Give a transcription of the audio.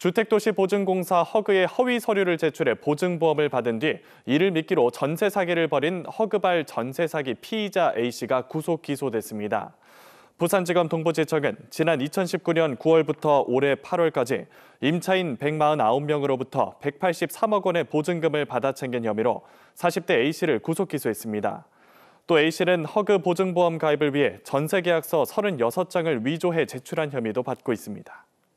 주택도시보증공사 허그의 허위 서류를 제출해 보증보험을 받은 뒤 이를 미끼로 전세 사기를 벌인 허그발 전세 사기 피의자 A씨가 구속 기소됐습니다. 부산지검 동부지청은 지난 2019년 9월부터 올해 8월까지 임차인 149명으로부터 183억 원의 보증금을 받아 챙긴 혐의로 40대 A씨를 구속 기소했습니다. 또 A씨는 허그 보증보험 가입을 위해 전세계약서 36장을 위조해 제출한 혐의도 받고 있습니다.